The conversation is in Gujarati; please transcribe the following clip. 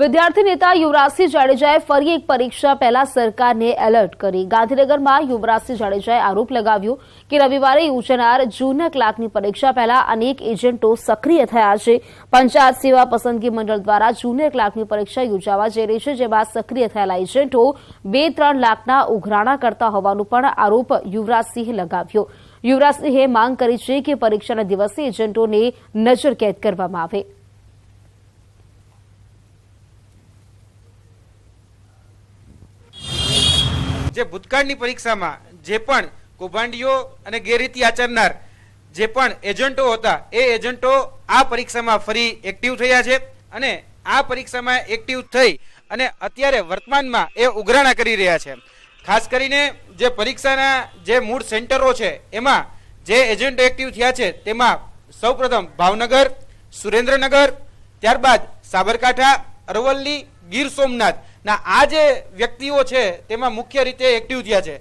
વિદ્યાર્થી નેતા યુવરાજસિંહ જાડેજાએ ફરી એક પરીક્ષા પહેલા સરકારને એલર્ટ કરી ગાંધીનગરમાં યુવરાજસિંહ જાડેજાએ આરોપ લગાવ્યો કે રવિવારે યોજાનાર જૂના ક્લાર્કની પરીક્ષા પહેલા અનેક એજન્ટો સક્રિય થયા છે પંચાયત સેવા પસંદગી મંડળ દ્વારા જુનિયર ક્લાર્કની પરીક્ષા યોજાવા જઈ રહી છે જેમાં સક્રિય થયેલા એજન્ટો બે ત્રણ લાખના ઉઘરાણા કરતા હોવાનો પણ આરોપ યુવરાજસિંહે લગાવ્યો યુવરાજસિંહે માંગ કરી છે કે પરીક્ષાના દિવસે એજન્ટોને કેદ કરવામાં આવે જે ભૂતકાળની પરીક્ષામાં જે પણ કૌભાંડીઓ અને ગેરરીતિ આચરનાર જે પણ એજન્ટો હતા એ એજન્ટો આ પરીક્ષામાં ફરી એક્ટિવ થયા છે અને આ પરીક્ષામાં એક્ટિવ થઈ અને અત્યારે વર્તમાનમાં એ ઉઘરાણા કરી રહ્યા છે ખાસ કરીને જે પરીક્ષાના જે મૂળ સેન્ટરો છે એમાં જે એજન્ટો એક્ટિવ થયા છે તેમાં સૌપ્રથમ ભાવનગર સુરેન્દ્રનગર ત્યારબાદ સાબરકાંઠા અરવલ્લી ગીર સોમનાથ ના આ જે વ્યક્તિઓ છે તેમાં મુખ્ય રીતે એક્ટિવ થયા છે